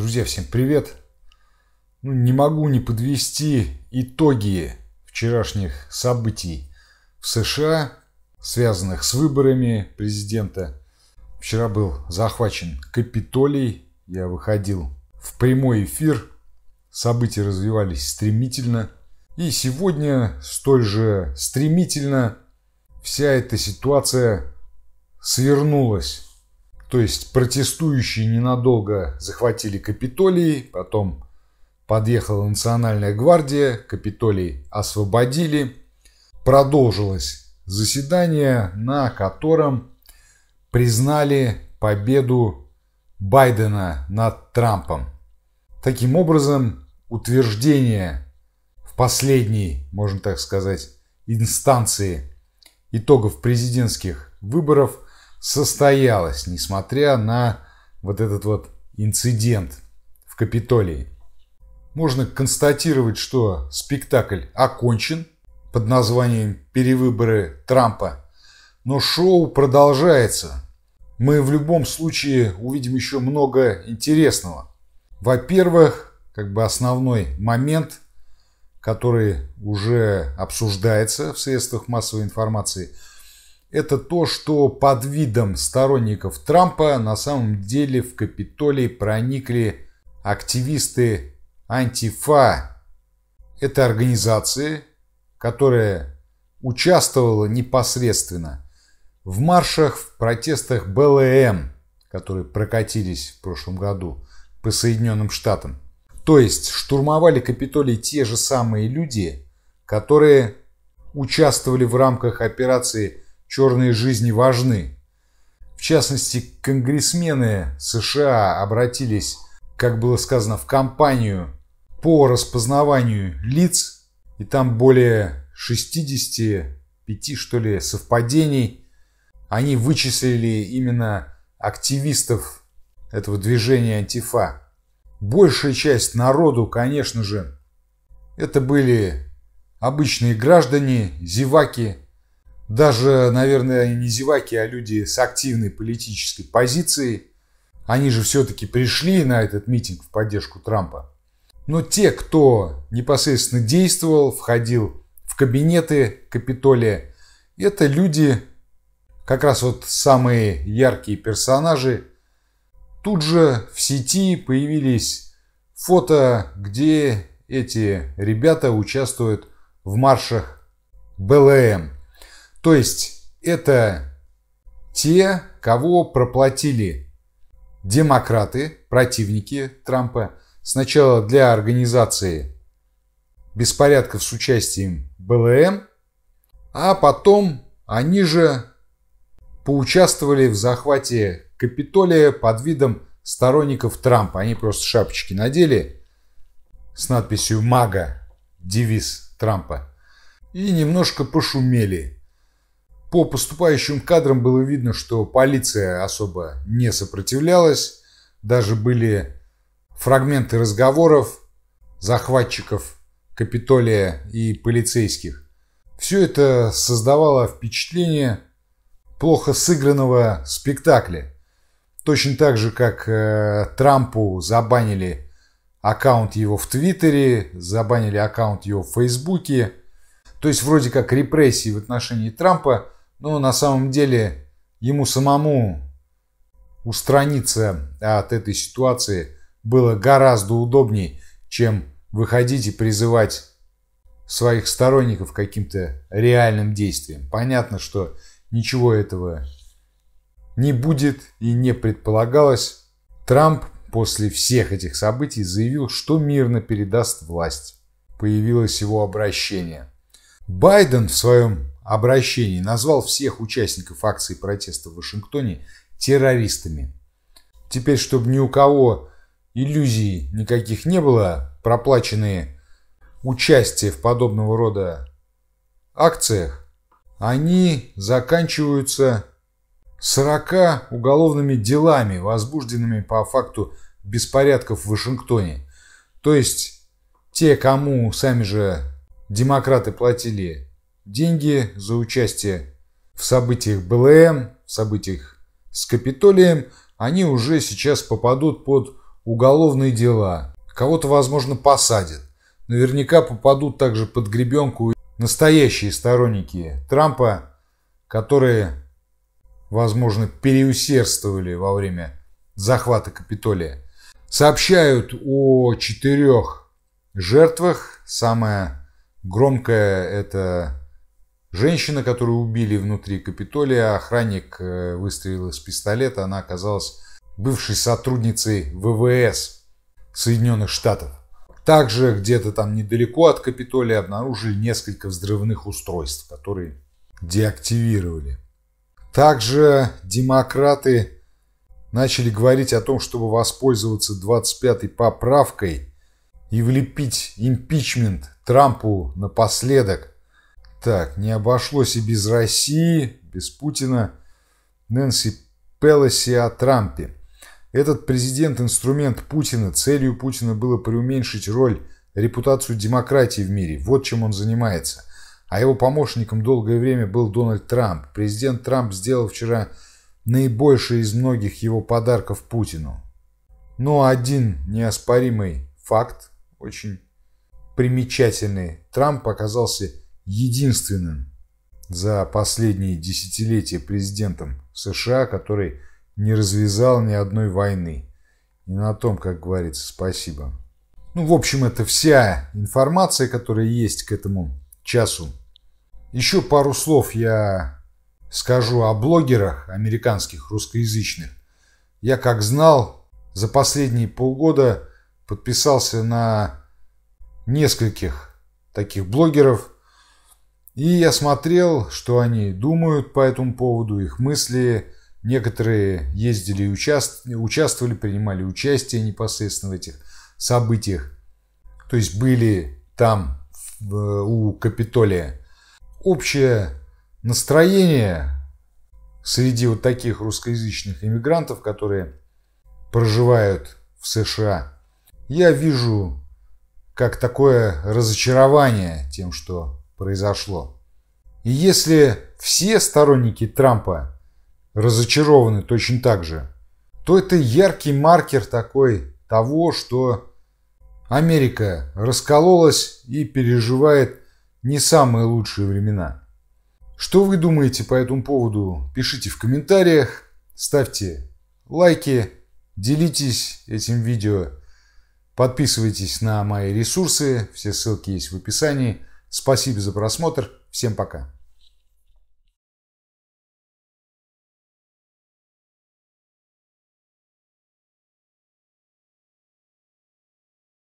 Друзья, всем привет! Ну, не могу не подвести итоги вчерашних событий в США, связанных с выборами президента. Вчера был захвачен Капитолий, я выходил в прямой эфир, события развивались стремительно. И сегодня столь же стремительно вся эта ситуация свернулась то есть протестующие ненадолго захватили Капитолий, потом подъехала Национальная гвардия, Капитолий освободили. Продолжилось заседание, на котором признали победу Байдена над Трампом. Таким образом, утверждение в последней, можно так сказать, инстанции итогов президентских выборов – состоялось, несмотря на вот этот вот инцидент в Капитолии. Можно констатировать, что спектакль окончен под названием «Перевыборы Трампа», но шоу продолжается. Мы в любом случае увидим еще много интересного. Во-первых, как бы основной момент, который уже обсуждается в средствах массовой информации – это то, что под видом сторонников Трампа на самом деле в Капитолий проникли активисты Антифа. Это организация, которая участвовала непосредственно в маршах, в протестах БЛМ, которые прокатились в прошлом году по Соединенным Штатам. То есть штурмовали Капитолий те же самые люди, которые участвовали в рамках операции черные жизни важны. В частности, конгрессмены США обратились, как было сказано, в кампанию по распознаванию лиц, и там более 65, что ли, совпадений. Они вычислили именно активистов этого движения антифа. Большая часть народу, конечно же, это были обычные граждане, зеваки, даже, наверное, не зеваки, а люди с активной политической позицией. Они же все-таки пришли на этот митинг в поддержку Трампа. Но те, кто непосредственно действовал, входил в кабинеты Капитолия, это люди, как раз вот самые яркие персонажи. Тут же в сети появились фото, где эти ребята участвуют в маршах БЛМ, то есть это те, кого проплатили демократы, противники Трампа, сначала для организации беспорядков с участием БЛМ, а потом они же поучаствовали в захвате Капитолия под видом сторонников Трампа. Они просто шапочки надели с надписью «Мага», девиз Трампа, и немножко пошумели – по поступающим кадрам было видно, что полиция особо не сопротивлялась. Даже были фрагменты разговоров захватчиков Капитолия и полицейских. Все это создавало впечатление плохо сыгранного спектакля. Точно так же, как э, Трампу забанили аккаунт его в Твиттере, забанили аккаунт его в Фейсбуке. То есть вроде как репрессии в отношении Трампа – но ну, на самом деле, ему самому устраниться от этой ситуации было гораздо удобней, чем выходить и призывать своих сторонников каким-то реальным действием. Понятно, что ничего этого не будет и не предполагалось. Трамп после всех этих событий заявил, что мирно передаст власть. Появилось его обращение. Байден в своем обращении назвал всех участников акции протеста в Вашингтоне террористами. Теперь, чтобы ни у кого иллюзий никаких не было, проплаченные участие в подобного рода акциях, они заканчиваются 40 уголовными делами, возбужденными по факту беспорядков в Вашингтоне. То есть те, кому сами же демократы платили деньги за участие в событиях БЛМ, в событиях с Капитолием, они уже сейчас попадут под уголовные дела. Кого-то, возможно, посадят. Наверняка попадут также под гребенку настоящие сторонники Трампа, которые, возможно, переусердствовали во время захвата Капитолия. Сообщают о четырех жертвах. Самое громкое это Женщина, которую убили внутри Капитолия, охранник э, выстрелил из пистолета, она оказалась бывшей сотрудницей ВВС Соединенных Штатов. Также где-то там недалеко от Капитолия обнаружили несколько взрывных устройств, которые деактивировали. Также демократы начали говорить о том, чтобы воспользоваться 25-й поправкой и влепить импичмент Трампу напоследок – так, не обошлось и без России, без Путина, Нэнси Пелоси о Трампе. Этот президент – инструмент Путина. Целью Путина было преуменьшить роль, репутацию демократии в мире. Вот чем он занимается. А его помощником долгое время был Дональд Трамп. Президент Трамп сделал вчера наибольший из многих его подарков Путину. Но один неоспоримый факт, очень примечательный, Трамп оказался единственным за последние десятилетия президентом США, который не развязал ни одной войны. И на том, как говорится, спасибо. Ну, в общем, это вся информация, которая есть к этому часу. Еще пару слов я скажу о блогерах американских, русскоязычных. Я, как знал, за последние полгода подписался на нескольких таких блогеров – и я смотрел, что они думают по этому поводу, их мысли. Некоторые ездили и участвовали, принимали участие непосредственно в этих событиях. То есть были там, у Капитолия. Общее настроение среди вот таких русскоязычных иммигрантов, которые проживают в США, я вижу как такое разочарование тем, что произошло. И если все сторонники Трампа разочарованы точно так же, то это яркий маркер такой того, что Америка раскололась и переживает не самые лучшие времена. Что вы думаете по этому поводу, пишите в комментариях, ставьте лайки, делитесь этим видео, подписывайтесь на мои ресурсы, все ссылки есть в описании – Спасибо за просмотр. Всем пока.